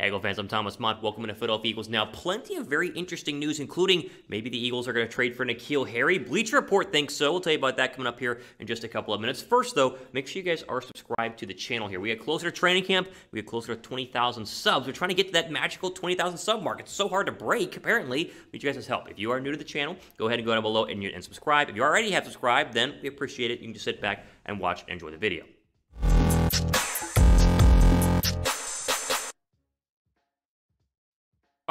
Hey, Eagle fans, I'm Thomas Mott. Welcome to Philadelphia Eagles Now. Plenty of very interesting news, including maybe the Eagles are going to trade for Nikhil Harry. Bleacher Report thinks so. We'll tell you about that coming up here in just a couple of minutes. First, though, make sure you guys are subscribed to the channel here. We get closer to training camp. We get closer to 20,000 subs. We're trying to get to that magical 20,000 sub mark. It's so hard to break, apparently. We need you guys' help. If you are new to the channel, go ahead and go down below and, and subscribe. If you already have subscribed, then we appreciate it. You can just sit back and watch and enjoy the video.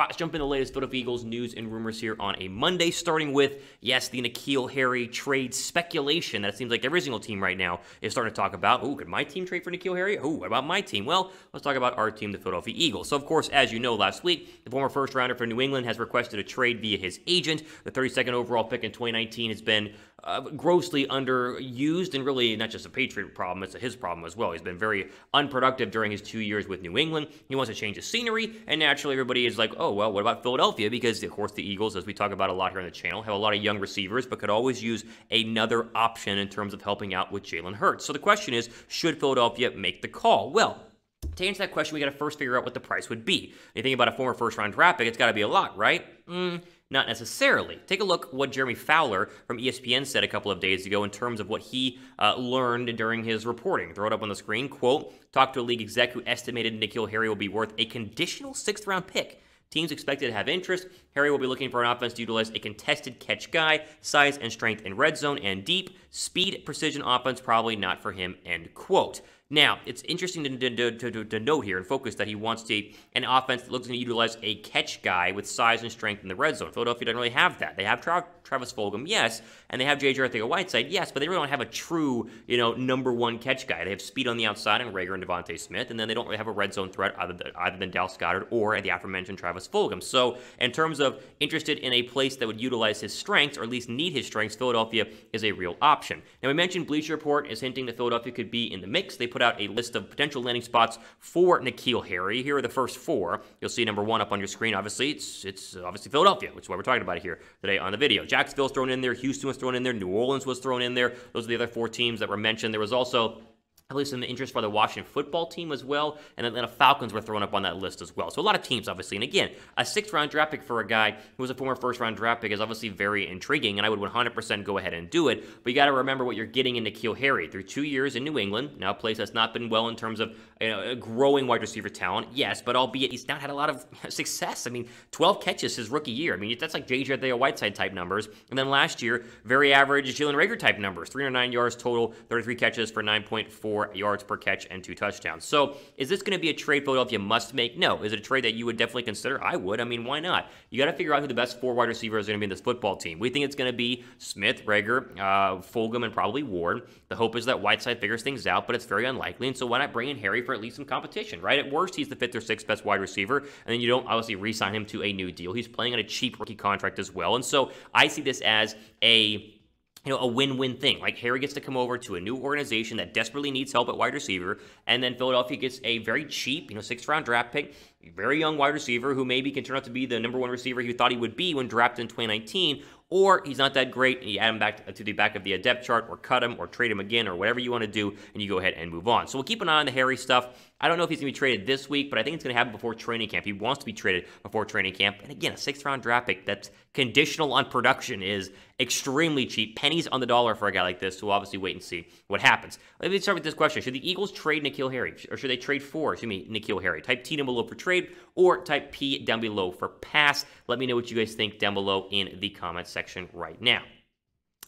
Let's jump into the latest Philadelphia Eagles news and rumors here on a Monday, starting with, yes, the Nikhil Harry trade speculation that seems like every single team right now is starting to talk about. Oh, could my team trade for Nikhil Harry? Oh, what about my team? Well, let's talk about our team, the Philadelphia Eagles. So, of course, as you know, last week, the former first rounder for New England has requested a trade via his agent. The 32nd overall pick in 2019 has been uh, grossly underused and really not just a Patriot problem, it's his problem as well. He's been very unproductive during his two years with New England. He wants to change his scenery, and naturally everybody is like, oh, well, what about Philadelphia? Because, of course, the Eagles, as we talk about a lot here on the channel, have a lot of young receivers, but could always use another option in terms of helping out with Jalen Hurts. So the question is, should Philadelphia make the call? Well, to answer that question, we got to first figure out what the price would be. When you think about a former first round draft pick, it's got to be a lot, right? Mm, not necessarily. Take a look what Jeremy Fowler from ESPN said a couple of days ago in terms of what he uh, learned during his reporting. Throw it up on the screen. Quote, talked to a league exec who estimated Nikhil Harry will be worth a conditional sixth round pick. Teams expected to have interest. Harry will be looking for an offense to utilize a contested catch guy, size and strength in red zone and deep. Speed, precision offense, probably not for him, end quote. Now, it's interesting to, to, to, to, note here and focus that he wants to an offense that looks to utilize a catch guy with size and strength in the red zone. Philadelphia doesn't really have that. They have Tra- Travis Fulgham, yes, and they have J.J. Arthur-Whiteside, yes, but they really don't have a true, you know, number one catch guy. They have speed on the outside and Rager and Devontae Smith, and then they don't really have a red zone threat either, either than Dallas Goddard or the aforementioned Travis Fulgham. So, in terms of interested in a place that would utilize his strengths or at least need his strengths, Philadelphia is a real option. Now, we mentioned Bleacher Report is hinting that Philadelphia could be in the mix. They put put out a list of potential landing spots for Nikhil Harry. Here are the first four. You'll see number one up on your screen. Obviously, it's it's obviously Philadelphia, which is why we're talking about it here today on the video. Jacksonville's thrown in there. Houston was thrown in there. New Orleans was thrown in there. Those are the other four teams that were mentioned. There was also at least in the interest for the Washington football team as well, and Atlanta Falcons were thrown up on that list as well. So a lot of teams, obviously. And again, a sixth round draft pick for a guy who was a former first round draft pick is obviously very intriguing, and I would 100% go ahead and do it. But you got to remember what you're getting in Nikhil Harry through two years in New England, now a place that's not been well in terms of you know, growing wide receiver talent. Yes, but albeit he's not had a lot of success. I mean, 12 catches his rookie year. I mean, that's like J.J. White Whiteside type numbers. And then last year, very average Jalen Rager type numbers, 309 yards total, 33 catches for 9.4 yards per catch and two touchdowns. So is this going to be a trade Philadelphia must make? No. Is it a trade that you would definitely consider? I would. I mean, why not? You got to figure out who the best four wide receivers are going to be in this football team. We think it's going to be Smith, Rager, uh, Fulgham, and probably Ward. The hope is that Whiteside figures things out, but it's very unlikely. And so why not bring in Harry for at least some competition, right? At worst, he's the fifth or sixth best wide receiver, and then you don't obviously re sign him to a new deal. He's playing on a cheap rookie contract as well. And so I see this as a you know, a win-win thing. Like Harry gets to come over to a new organization that desperately needs help at wide receiver, and then Philadelphia gets a very cheap, you know, sixth-round draft pick, very young wide receiver who maybe can turn out to be the number one receiver he thought he would be when drafted in 2019, or he's not that great and you add him back to the back of the depth chart or cut him or trade him again or whatever you want to do and you go ahead and move on. So we'll keep an eye on the Harry stuff. I don't know if he's going to be traded this week, but I think it's going to happen before training camp. He wants to be traded before training camp. And again, a sixth round draft pick that's conditional on production is extremely cheap, pennies on the dollar for a guy like this. So we'll obviously wait and see what happens. Let me start with this question: Should the Eagles trade Nikhil Harry, or should they trade for? Excuse me, Nikhil Harry. Type T down below for trade, or type P down below for pass. Let me know what you guys think down below in the comment section right now.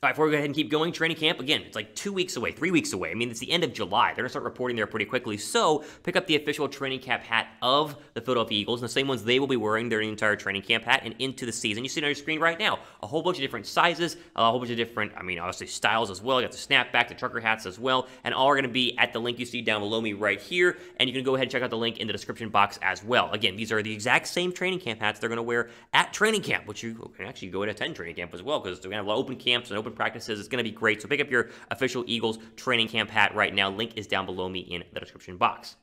All right, before we go ahead and keep going, training camp, again, it's like two weeks away, three weeks away. I mean, it's the end of July. They're going to start reporting there pretty quickly. So pick up the official training camp hat of the Philadelphia Eagles, and the same ones they will be wearing their entire training camp hat and into the season. You see it on your screen right now. A whole bunch of different sizes, a whole bunch of different, I mean, obviously styles as well. You got the snapback, the trucker hats as well, and all are going to be at the link you see down below me right here. And you can go ahead and check out the link in the description box as well. Again, these are the exact same training camp hats they're going to wear at training camp, which you can actually go and attend training camp as well because they're going to have a lot of open camps and open practices. It's going to be great. So pick up your official Eagles training camp hat right now. Link is down below me in the description box.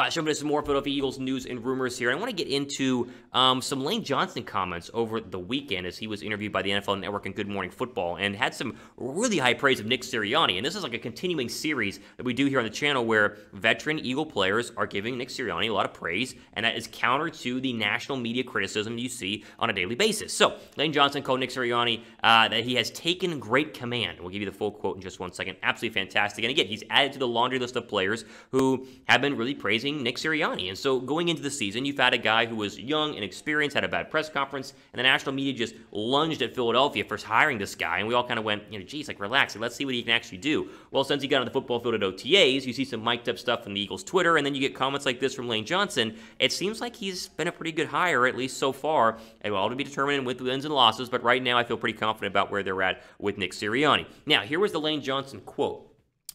Uh, jumping into some more Philadelphia Eagles news and rumors here. I want to get into um, some Lane Johnson comments over the weekend as he was interviewed by the NFL Network and Good Morning Football and had some really high praise of Nick Sirianni. And this is like a continuing series that we do here on the channel where veteran Eagle players are giving Nick Sirianni a lot of praise, and that is counter to the national media criticism you see on a daily basis. So Lane Johnson called Nick Sirianni uh, that he has taken great command. We'll give you the full quote in just one second. Absolutely fantastic. And again, he's added to the laundry list of players who have been really praising Nick Sirianni. And so going into the season, you've had a guy who was young and experienced, had a bad press conference, and the national media just lunged at Philadelphia for hiring this guy. And we all kind of went, you know, geez, like relax, let's see what he can actually do. Well, since he got on the football field at OTAs, you see some mic'd up stuff from the Eagles' Twitter, and then you get comments like this from Lane Johnson. It seems like he's been a pretty good hire, at least so far. It will all be determined with wins and losses, but right now I feel pretty confident about where they're at with Nick Sirianni. Now, here was the Lane Johnson quote.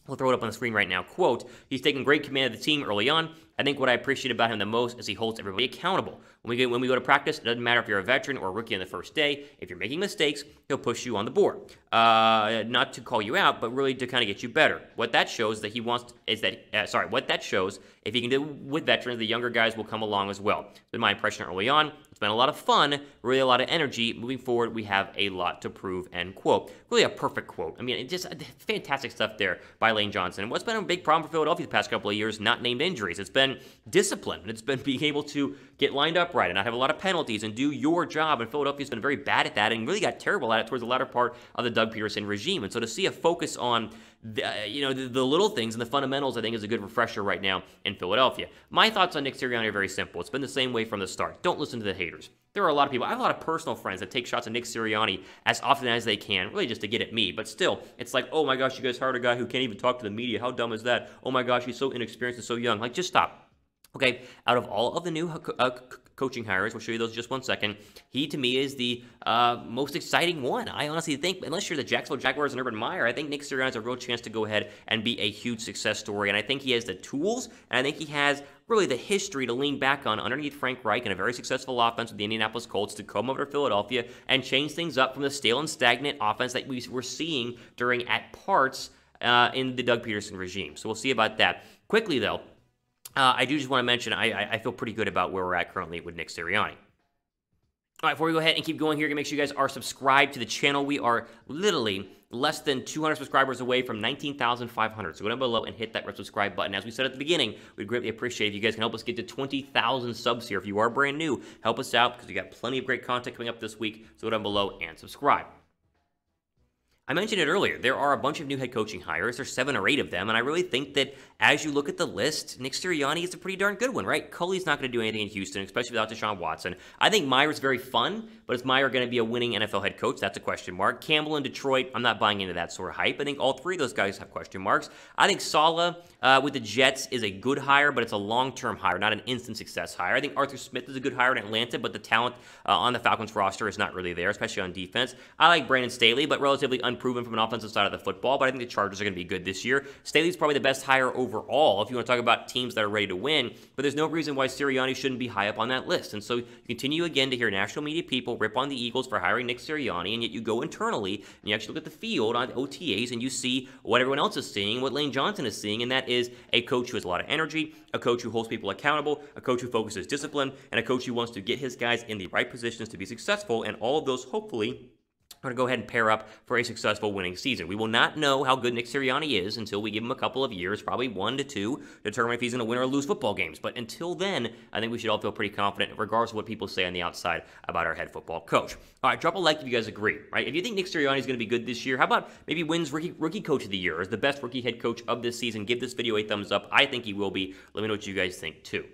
We'll throw it up on the screen right now. Quote, he's taken great command of the team early on. I think what I appreciate about him the most is he holds everybody accountable. When we, get, when we go to practice, it doesn't matter if you're a veteran or a rookie on the first day. If you're making mistakes, he'll push you on the board. Uh, not to call you out, but really to kind of get you better. What that shows that he wants is that, uh, sorry, what that shows, if he can do with veterans, the younger guys will come along as well. It's been my impression early on. It's been a lot of fun, really a lot of energy. Moving forward, we have a lot to prove, end quote. Really a perfect quote. I mean, it just fantastic stuff there by Lane Johnson. What's been a big problem for Philadelphia the past couple of years, not named injuries. It's been been discipline, and it's been being able to get lined up right and not have a lot of penalties and do your job. And Philadelphia's been very bad at that and really got terrible at it towards the latter part of the Doug Peterson regime. And so to see a focus on the, uh, you know the, the, little things and the fundamentals, I think, is a good refresher right now in Philadelphia. My thoughts on Nick Sirianni are very simple. It's been the same way from the start. Don't listen to the haters. There are a lot of people. I have a lot of personal friends that take shots at Nick Sirianni as often as they can, really just to get at me. But still, it's like, oh my gosh, you guys hired a guy who can't even talk to the media. How dumb is that? Oh my gosh, he's so inexperienced and so young. Like, just stop. Okay, out of all of the new uh, uh coaching hires, we'll show you those just one second. He to me is the uh, most exciting one. I honestly think, unless you're the Jacksonville Jaguars and Urban Meyer, I think Nick Sirianni has a real chance to go ahead and be a huge success story. And I think he has the tools, and I think he has really the history to lean back on underneath Frank Reich and a very successful offense with the Indianapolis Colts to come over to Philadelphia and change things up from the stale and stagnant offense that we were seeing during at parts uh, in the Doug Peterson regime. So we'll see about that. Quickly though. Uh, I do just want to mention I, I feel pretty good about where we're at currently with Nick Sirianni. All right, before we go ahead and keep going here, make sure you guys are subscribed to the channel. We are literally less than 200 subscribers away from 19,500. So go down below and hit that red subscribe button. As we said at the beginning, we'd greatly appreciate if you guys can help us get to 20,000 subs here. If you are brand new, help us out because we got plenty of great content coming up this week. So go down below and subscribe. I mentioned it earlier. There are a bunch of new head coaching hires. There's seven or eight of them, and I really think that as you look at the list, Nick Sirianni is a pretty darn good one, right? Cully's not going to do anything in Houston, especially without Deshaun Watson. I think Meyer's very fun, but is Meyer going to be a winning NFL head coach? That's a question mark. Campbell in Detroit, I'm not buying into that sort of hype. I think all three of those guys have question marks. I think Sala uh, with the Jets is a good hire, but it's a long-term hire, not an instant success hire. I think Arthur Smith is a good hire in Atlanta, but the talent uh, on the Falcons roster is not really there, especially on defense. I like Brandon Staley, but relatively un unproven from an offensive side of the football, but I think the Chargers are going to be good this year. Staley's probably the best hire overall if you want to talk about teams that are ready to win, but there's no reason why Sirianni shouldn't be high up on that list. And so you continue again to hear national media people rip on the Eagles for hiring Nick Sirianni, and yet you go internally and you actually look at the field on OTAs and you see what everyone else is seeing, what Lane Johnson is seeing, and that is a coach who has a lot of energy, a coach who holds people accountable, a coach who focuses discipline, and a coach who wants to get his guys in the right positions to be successful, and all of those hopefully going to go ahead and pair up for a successful winning season. We will not know how good Nick Sirianni is until we give him a couple of years, probably one to two, determine if he's going to win or lose football games. But until then, I think we should all feel pretty confident, regardless of what people say on the outside about our head football coach. All right, drop a like if you guys agree, right? If you think Nick Sirianni is going to be good this year, how about maybe wins rookie, rookie coach of the year, as the best rookie head coach of this season? Give this video a thumbs up. I think he will be. Let me know what you guys think too.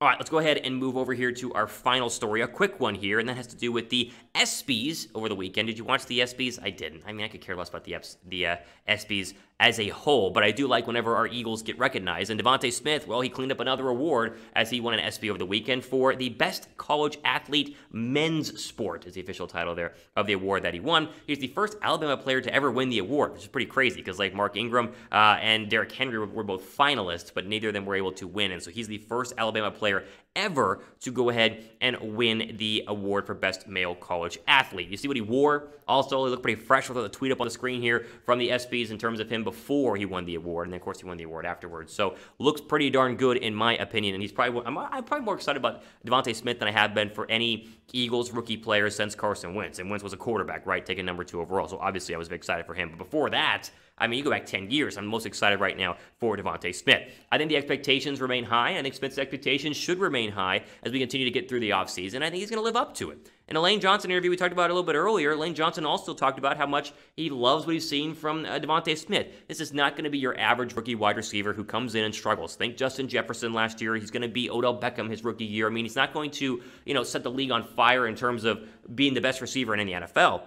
All right, let's go ahead and move over here to our final story, a quick one here, and that has to do with the ESPYs over the weekend. Did you watch the ESPYs? I didn't. I mean, I could care less about the EPS, the uh, ESPYs as a whole, but I do like whenever our Eagles get recognized. And Devonte Smith, well, he cleaned up another award as he won an SB over the weekend for the Best College Athlete Men's Sport, is the official title there of the award that he won. He's the first Alabama player to ever win the award, which is pretty crazy because, like, Mark Ingram uh, and Derrick Henry were, were both finalists, but neither of them were able to win. And so he's the first Alabama player ever to go ahead and win the award for Best Male College Athlete. You see what he wore? Also, he looked pretty fresh with a tweet up on the screen here from the SBs in terms of him before he won the award, and then of course he won the award afterwards. So looks pretty darn good in my opinion, and he's probably I'm, I'm probably more excited about Devonte Smith than I have been for any Eagles rookie player since Carson Wentz, and Wentz was a quarterback, right, taking number two overall. So obviously I was excited for him, but before that. I mean, you go back 10 years. I'm most excited right now for Devonte Smith. I think the expectations remain high. and Smith's expectations should remain high as we continue to get through the offseason. I think he's going to live up to it. And Elaine Johnson interview we talked about a little bit earlier, Elaine Johnson also talked about how much he loves what he's seen from uh, Devontae Smith. This is not going to be your average rookie wide receiver who comes in and struggles. Think Justin Jefferson last year. He's going to be Odell Beckham his rookie year. I mean, he's not going to, you know, set the league on fire in terms of being the best receiver in any NFL.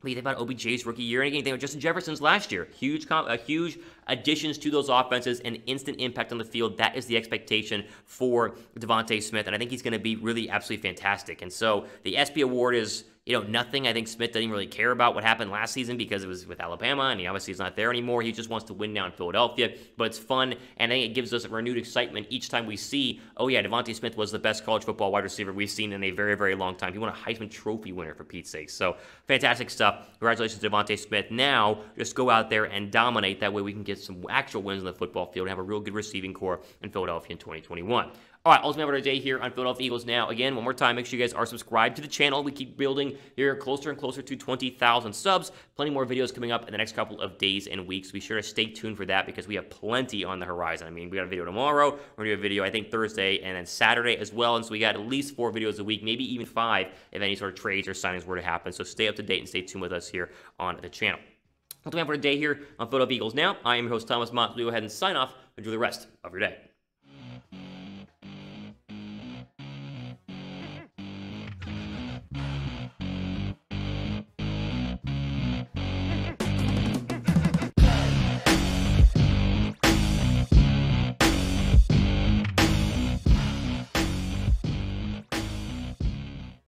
Think about OBJ's rookie year, and again, think about Justin Jefferson's last year. Huge, comp, uh, huge additions to those offenses and instant impact on the field. That is the expectation for Devonte Smith, and I think he's going to be really absolutely fantastic. And so the ESPY award is you know, nothing. I think Smith doesn't really care about what happened last season because it was with Alabama, and he obviously is not there anymore. He just wants to win down Philadelphia. But it's fun, and I think it gives us a renewed excitement each time we see, oh yeah, Devontae Smith was the best college football wide receiver we've seen in a very, very long time. He won a Heisman Trophy winner for Pete's sake. So fantastic stuff. Congratulations, Devontae Smith. Now just go out there and dominate. That way we can get some actual wins on the football field and have a real good receiving core in Philadelphia in 2021. All right, ultimate our Day here on Philadelphia Eagles Now. Again, one more time, make sure you guys are subscribed to the channel. We keep building here closer and closer to 20,000 subs. Plenty more videos coming up in the next couple of days and weeks. Be sure to stay tuned for that because we have plenty on the horizon. I mean, we got a video tomorrow. We're going to do a video, I think, Thursday and then Saturday as well. And so we got at least four videos a week, maybe even five if any sort of trades or signings were to happen. So stay up to date and stay tuned with us here on the channel. That's what we have for today here on Philadelphia Eagles Now. I am your host, Thomas Mott. We go ahead and sign off. Enjoy the rest of your day.